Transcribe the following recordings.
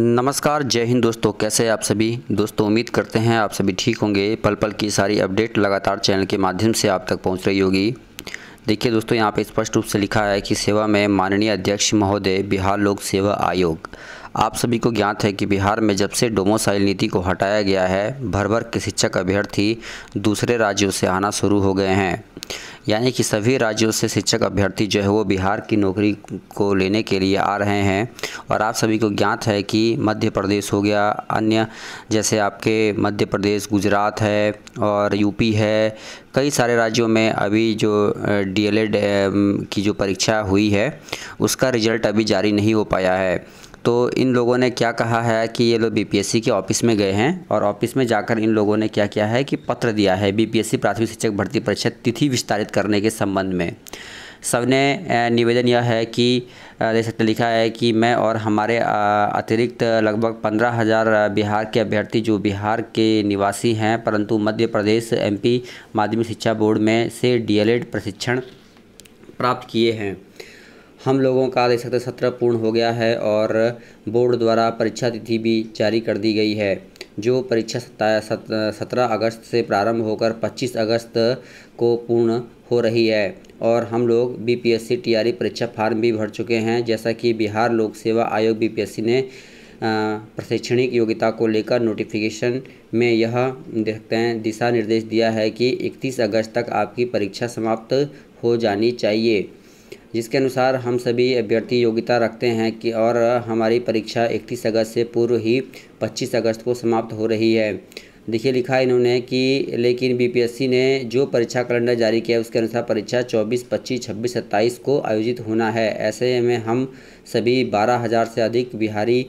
नमस्कार जय हिंद दोस्तों कैसे आप सभी दोस्तों उम्मीद करते हैं आप सभी ठीक होंगे पल पल की सारी अपडेट लगातार चैनल के माध्यम से आप तक पहुंच रही होगी देखिए दोस्तों यहाँ पे स्पष्ट रूप से लिखा है कि सेवा में माननीय अध्यक्ष महोदय बिहार लोक सेवा आयोग आप सभी को ज्ञात है कि बिहार में जब से डोमोसाइल नीति को हटाया गया है भर भर के शिक्षक अभ्यर्थी दूसरे राज्यों से आना शुरू हो गए हैं यानी कि सभी राज्यों से शिक्षक अभ्यर्थी जो है वो बिहार की नौकरी को लेने के लिए आ रहे हैं और आप सभी को ज्ञात है कि मध्य प्रदेश हो गया अन्य जैसे आपके मध्य प्रदेश गुजरात है और यूपी है कई सारे राज्यों में अभी जो डीएलएड की जो परीक्षा हुई है उसका रिजल्ट अभी जारी नहीं हो पाया है तो इन लोगों ने क्या कहा है कि ये लोग बीपीएससी के ऑफिस में गए हैं और ऑफिस में जाकर इन लोगों ने क्या किया है कि पत्र दिया है बीपीएससी प्राथमिक शिक्षक भर्ती परीक्षा तिथि विस्तारित करने के संबंध में सबने निवेदन यह है कि देख सकते लिखा है कि मैं और हमारे अतिरिक्त लगभग पंद्रह हज़ार बिहार के अभ्यर्थी जो बिहार के निवासी हैं परंतु मध्य प्रदेश एमपी माध्यमिक शिक्षा बोर्ड में से डीएलएड प्रशिक्षण प्राप्त किए हैं हम लोगों का देख सकते सत्र पूर्ण हो गया है और बोर्ड द्वारा परीक्षा तिथि भी जारी कर दी गई है जो परीक्षा सत्रह अगस्त से प्रारंभ होकर 25 अगस्त को पूर्ण हो रही है और हम लोग बीपीएससी टीआरई परीक्षा फार्म भी भर चुके हैं जैसा कि बिहार लोक सेवा आयोग बीपीएससी ने प्रशिक्षणिक योग्यता को लेकर नोटिफिकेशन में यह देखते हैं दिशा निर्देश दिया है कि 31 अगस्त तक आपकी परीक्षा समाप्त हो जानी चाहिए जिसके अनुसार हम सभी अभ्यर्थी योग्यता रखते हैं कि और हमारी परीक्षा इकतीस अगस्त से पूर्व ही पच्चीस अगस्त को समाप्त हो रही है देखिए लिखा इन्होंने कि लेकिन बीपीएससी ने जो परीक्षा कैलेंडर जारी किया उसके अनुसार परीक्षा 24, 25, 26, 27 को आयोजित होना है ऐसे में हम सभी बारह हज़ार से अधिक बिहारी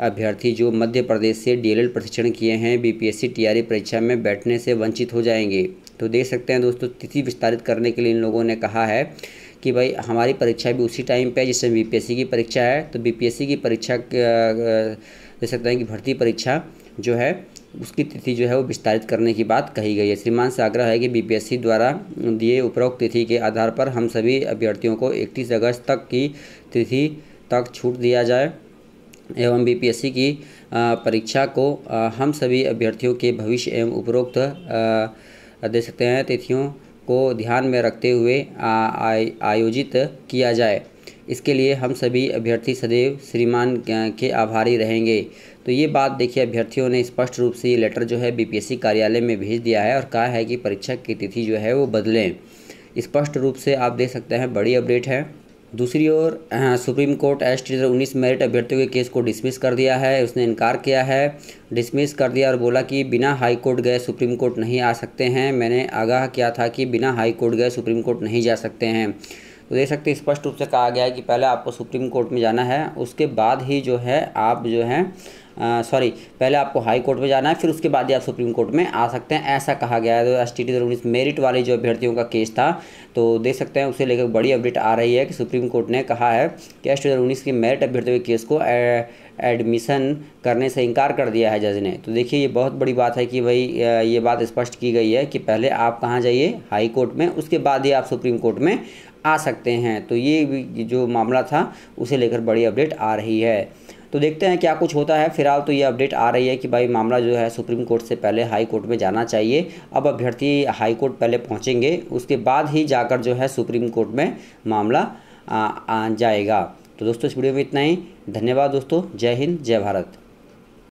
अभ्यर्थी जो मध्य प्रदेश से एल प्रशिक्षण किए हैं बीपीएससी पी परीक्षा में बैठने से वंचित हो जाएंगे तो देख सकते हैं दोस्तों तिथि विस्तारित करने के लिए इन लोगों ने कहा है कि भाई हमारी परीक्षा भी उसी टाइम पे है जिसमें बीपीएससी की परीक्षा है तो बीपीएससी की परीक्षा दे सकते हैं कि भर्ती परीक्षा जो है उसकी तिथि जो है वो विस्तारित करने की बात कही गई है श्रीमान से आग्रह है कि बीपीएससी द्वारा दिए उपरोक्त तिथि के आधार पर हम सभी अभ्यर्थियों को इकतीस अगस्त तक की तिथि तक छूट दिया जाए एवं बीपीएससी की परीक्षा को हम सभी अभ्यर्थियों के भविष्य एवं उपरोक्त दे सकते हैं तिथियों को ध्यान में रखते हुए आयोजित किया जाए इसके लिए हम सभी अभ्यर्थी सदैव श्रीमान के आभारी रहेंगे तो ये बात देखिए अभ्यर्थियों ने स्पष्ट रूप से ये लेटर जो है बीपीएससी कार्यालय में भेज दिया है और कहा है कि परीक्षा की तिथि जो है वो बदलें स्पष्ट रूप से आप देख सकते हैं बड़ी अपडेट है दूसरी ओर हाँ, सुप्रीम कोर्ट एस टी उन्नीस मेरिट अभ्यर्थियों के केस को डिसमिस कर दिया है उसने इनकार किया है डिसमिस कर दिया और बोला कि बिना हाई कोर्ट गए सुप्रीम कोर्ट नहीं आ सकते हैं मैंने आगाह किया था कि बिना हाई कोर्ट गए सुप्रीम कोर्ट नहीं जा सकते हैं तो देख सकते स्पष्ट रूप से कहा गया है कि पहले आपको सुप्रीम कोर्ट में जाना है उसके बाद ही जो है आप जो है सॉरी पहले आपको हाई कोर्ट में जाना है फिर उसके बाद ही आप सुप्रीम कोर्ट में आ सकते हैं ऐसा कहा गया है तो एस टी मेरिट वाले जो अभ्यर्थियों का केस था तो देख सकते हैं उसे लेकर बड़ी अपडेट आ रही है कि सुप्रीम कोर्ट ने कहा है कि एस टी के मेरिट अभ्यर्थियों के केस को एडमिशन करने से इनकार कर दिया है जज ने तो देखिए ये बहुत बड़ी बात है कि भाई ये बात स्पष्ट की गई है कि पहले आप कहाँ जाइए हाई कोर्ट में उसके बाद ही आप सुप्रीम कोर्ट में आ सकते हैं तो ये जो मामला था उसे लेकर बड़ी अपडेट आ रही है तो देखते हैं क्या कुछ होता है फिलहाल तो ये अपडेट आ रही है कि भाई मामला जो है सुप्रीम कोर्ट से पहले हाई कोर्ट में जाना चाहिए अब अभ्यर्थी हाई कोर्ट पहले पहुँचेंगे उसके बाद ही जाकर जो है सुप्रीम कोर्ट में मामला आ, आ जाएगा तो दोस्तों इस वीडियो में इतना ही धन्यवाद दोस्तों जय हिंद जय भारत